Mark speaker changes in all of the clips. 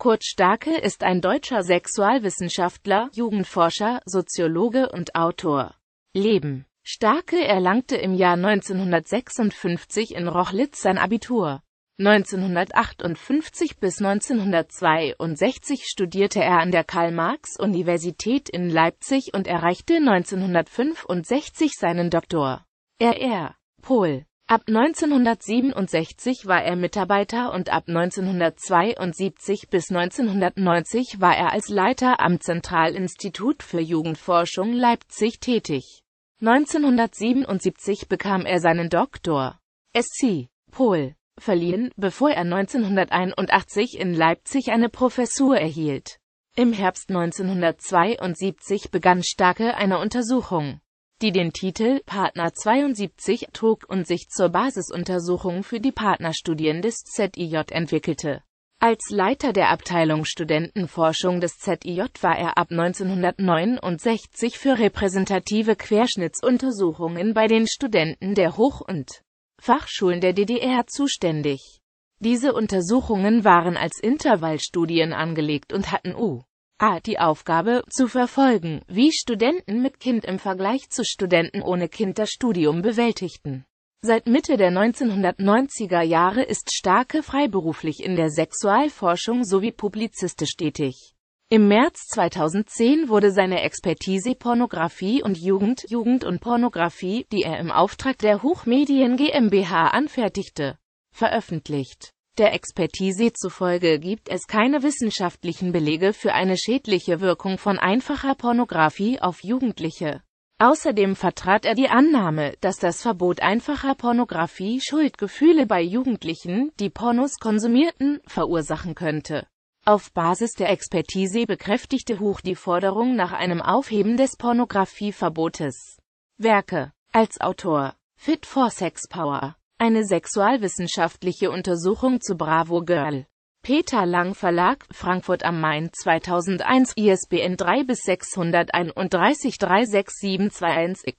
Speaker 1: Kurt Starke ist ein deutscher Sexualwissenschaftler, Jugendforscher, Soziologe und Autor. Leben Starke erlangte im Jahr 1956 in Rochlitz sein Abitur. 1958 bis 1962 studierte er an der Karl-Marx-Universität in Leipzig und erreichte 1965 seinen Doktor. Er. Pol. Ab 1967 war er Mitarbeiter und ab 1972 bis 1990 war er als Leiter am Zentralinstitut für Jugendforschung Leipzig tätig. 1977 bekam er seinen Doktor SC Pol verliehen, bevor er 1981 in Leipzig eine Professur erhielt. Im Herbst 1972 begann Starke eine Untersuchung die den Titel Partner 72 trug und sich zur Basisuntersuchung für die Partnerstudien des ZIJ entwickelte. Als Leiter der Abteilung Studentenforschung des ZIJ war er ab 1969 für repräsentative Querschnittsuntersuchungen bei den Studenten der Hoch- und Fachschulen der DDR zuständig. Diese Untersuchungen waren als Intervallstudien angelegt und hatten U a. die Aufgabe zu verfolgen, wie Studenten mit Kind im Vergleich zu Studenten ohne Kind das Studium bewältigten. Seit Mitte der 1990er Jahre ist Starke freiberuflich in der Sexualforschung sowie publizistisch tätig. Im März 2010 wurde seine Expertise Pornografie und Jugend, Jugend und Pornografie, die er im Auftrag der Hochmedien GmbH anfertigte, veröffentlicht der Expertise zufolge gibt es keine wissenschaftlichen Belege für eine schädliche Wirkung von einfacher Pornografie auf Jugendliche. Außerdem vertrat er die Annahme, dass das Verbot einfacher Pornografie Schuldgefühle bei Jugendlichen, die Pornos konsumierten, verursachen könnte. Auf Basis der Expertise bekräftigte Huch die Forderung nach einem Aufheben des Pornografieverbotes. Werke als Autor Fit for Sex Power eine sexualwissenschaftliche Untersuchung zu Bravo Girl. Peter Lang Verlag, Frankfurt am Main 2001, ISBN 3 bis 631 36721X.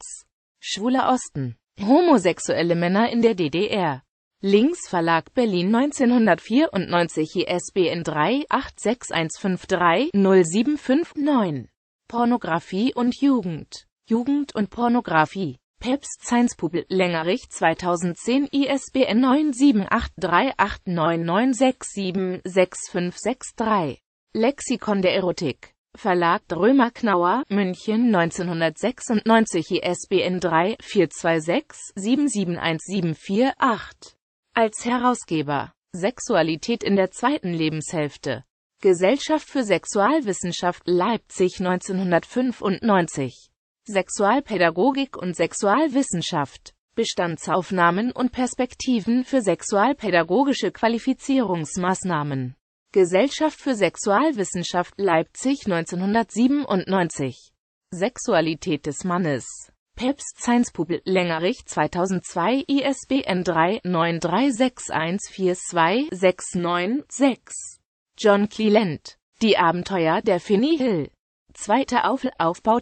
Speaker 1: Schwule Osten. Homosexuelle Männer in der DDR. Links Verlag Berlin 1994 ISBN 3 86153 0759. Pornografie und Jugend. Jugend und Pornografie. Peps Seinspubel Längerich 2010 ISBN 9783899676563 Lexikon der Erotik Verlag Römer Knauer, München 1996 ISBN 3-426-77174-8 Als Herausgeber Sexualität in der zweiten Lebenshälfte Gesellschaft für Sexualwissenschaft Leipzig 1995 Sexualpädagogik und Sexualwissenschaft, Bestandsaufnahmen und Perspektiven für sexualpädagogische Qualifizierungsmaßnahmen. Gesellschaft für Sexualwissenschaft Leipzig 1997. Sexualität des Mannes. Peps Seinspubel Längerich 2002 ISBN 3 936142696. John Cleland. Die Abenteuer der Finney Hill. Zweiter Auf Aufbau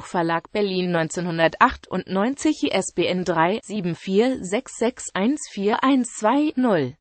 Speaker 1: Verlag Berlin 1998 ISBN 3746614120